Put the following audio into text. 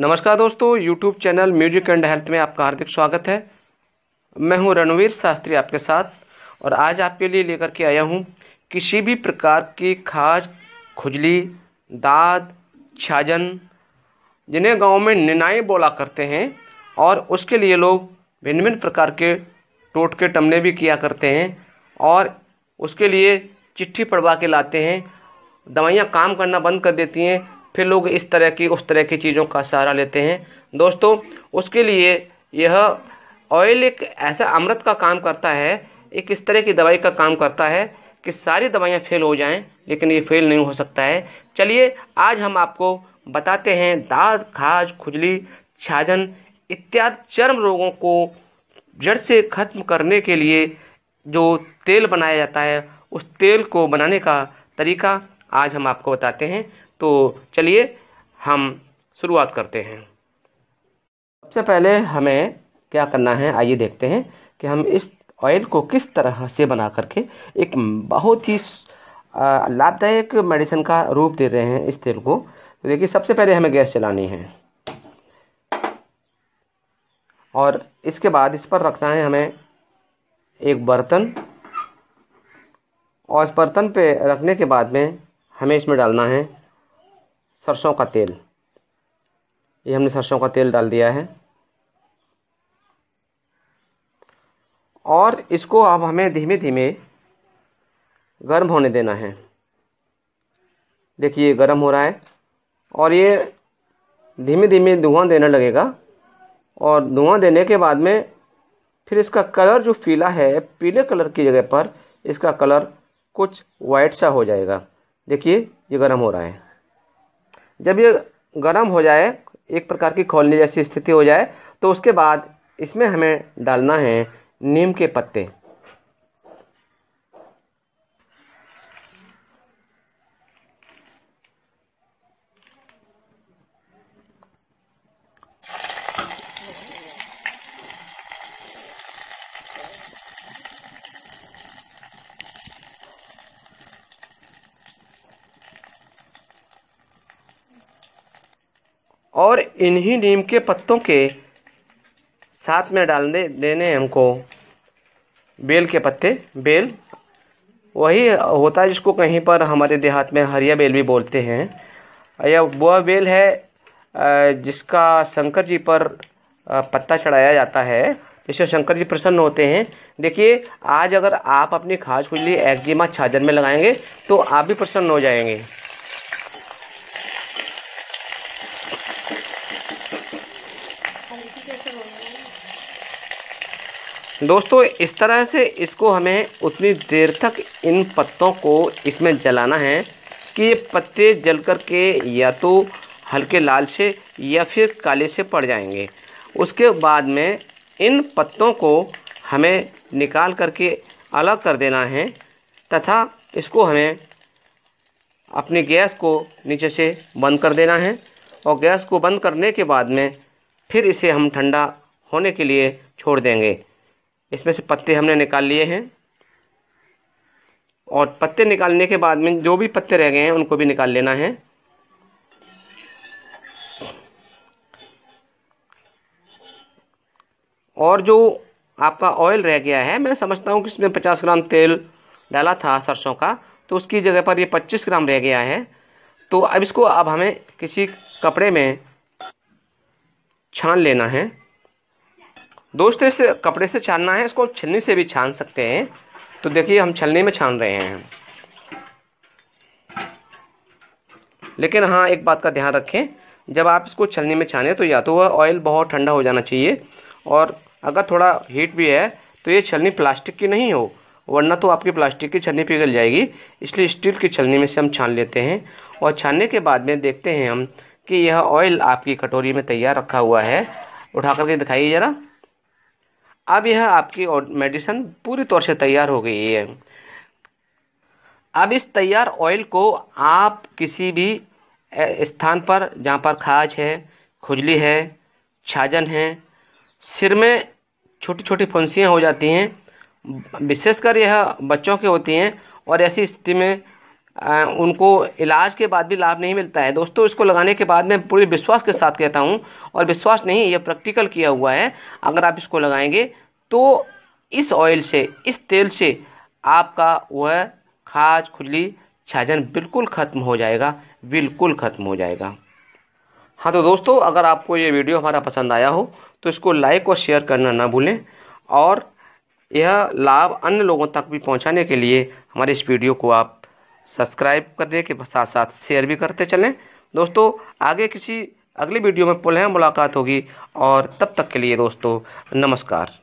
नमस्कार दोस्तों YouTube channel music and health में आपका हार्दिक स्वागत है मैं हूं रणवीर शास्त्री आपके साथ और आज आपके लिए लेकर के आया हूं किसी भी प्रकार की खाज खुजली दाद छाजन जिन्हें गांव में निनाई बोला करते हैं और उसके लिए लोग भिन्न भिन्न प्रकार के टोटके टमने भी किया करते हैं और उसके लिए चिट्ठी पढ़वा के लाते हैं दवाइयाँ काम करना बंद कर देती हैं फिर लोग इस तरह की उस तरह की चीज़ों का सहारा लेते हैं दोस्तों उसके लिए यह ऑयल एक ऐसा अमृत का काम करता है एक इस तरह की दवाई का काम करता है कि सारी दवाइयाँ फेल हो जाएं लेकिन ये फेल नहीं हो सकता है चलिए आज हम आपको बताते हैं दाद खाज खुजली छाजन इत्यादि चर्म रोगों को जड़ से खत्म करने के लिए जो तेल बनाया जाता है उस तेल को बनाने का तरीका आज हम आपको बताते हैं तो चलिए हम शुरुआत करते हैं सबसे पहले हमें क्या करना है आइए देखते हैं कि हम इस ऑयल को किस तरह से बना करके एक बहुत ही लाभदायक मेडिसिन का रूप दे रहे हैं इस तेल को तो देखिए सबसे पहले हमें गैस चलानी है और इसके बाद इस पर रखना है हमें एक बर्तन और इस बर्तन पे रखने के बाद में हमें इसमें डालना है सरसों का तेल ये हमने सरसों का तेल डाल दिया है और इसको अब हमें धीमे धीमे गर्म होने देना है देखिए गर्म हो रहा है और ये धीमे धीमे धुआं देने लगेगा और धुआं देने के बाद में फिर इसका कलर जो पीला है पीले कलर की जगह पर इसका कलर कुछ वाइट सा हो जाएगा देखिए ये गर्म हो रहा है जब ये गर्म हो जाए एक प्रकार की खोलने जैसी स्थिति हो जाए तो उसके बाद इसमें हमें डालना है नीम के पत्ते और इन्हीं नीम के पत्तों के साथ में डाल दे देने हमको बेल के पत्ते बेल वही होता है जिसको कहीं पर हमारे देहात में हरिया बेल भी बोलते हैं यह वह बेल है जिसका शंकर जी पर पत्ता चढ़ाया जाता है जिससे शंकर जी प्रसन्न होते हैं देखिए आज अगर आप अपनी खाज खुजली एक्जिमा छाजन में लगाएंगे तो आप भी प्रसन्न हो जाएंगे दोस्तों इस तरह से इसको हमें उतनी देर तक इन पत्तों को इसमें जलाना है कि ये पत्ते जल कर के या तो हल्के लाल से या फिर काले से पड़ जाएंगे उसके बाद में इन पत्तों को हमें निकाल करके अलग कर देना है तथा इसको हमें अपनी गैस को नीचे से बंद कर देना है और गैस को बंद करने के बाद में फिर इसे हम ठंडा होने के लिए छोड़ देंगे इसमें से पत्ते हमने निकाल लिए हैं और पत्ते निकालने के बाद में जो भी पत्ते रह गए हैं उनको भी निकाल लेना है और जो आपका ऑयल रह गया है मैं समझता हूँ कि इसमें पचास ग्राम तेल डाला था सरसों का तो उसकी जगह पर ये पच्चीस ग्राम रह गया है तो अब इसको अब हमें किसी कपड़े में छान लेना है दोस्त इस कपड़े से छानना है इसको छलनी से भी छान सकते हैं तो देखिए हम छलनी में छान रहे हैं लेकिन हाँ एक बात का ध्यान रखें जब आप इसको छलनी में छाने तो या तो वह ऑयल बहुत ठंडा हो जाना चाहिए और अगर थोड़ा हीट भी है तो ये छलनी प्लास्टिक की नहीं हो वरना तो आपकी प्लास्टिक की छलनी पिघल जाएगी इसलिए स्टील की छलनी में से हम छान लेते हैं और छानने के बाद में देखते हैं हम कि यह ऑयल आपकी कटोरी में तैयार रखा हुआ है उठा करके दिखाइए ज़रा अब यह आपकी मेडिसन पूरी तौर से तैयार हो गई है अब इस तैयार ऑयल को आप किसी भी स्थान पर जहाँ पर खाज है खुजली है छाजन है सिर में छोटी छोटी फुंसियाँ हो जाती हैं विशेषकर यह बच्चों के होती हैं और ऐसी स्थिति में आ, उनको इलाज के बाद भी लाभ नहीं मिलता है दोस्तों इसको लगाने के बाद मैं पूरे विश्वास के साथ कहता हूँ और विश्वास नहीं यह प्रैक्टिकल किया हुआ है अगर आप इसको लगाएंगे तो इस ऑयल से इस तेल से आपका वह खाज खुजली छाजन बिल्कुल ख़त्म हो जाएगा बिल्कुल ख़त्म हो जाएगा हाँ तो दोस्तों अगर आपको ये वीडियो हमारा पसंद आया हो तो इसको लाइक और शेयर करना ना भूलें और यह लाभ अन्य लोगों तक भी पहुंचाने के लिए हमारे इस वीडियो को आप सब्सक्राइब करने के साथ साथ शेयर भी करते चलें दोस्तों आगे किसी अगली वीडियो में पुनः मुलाकात होगी और तब तक के लिए दोस्तों नमस्कार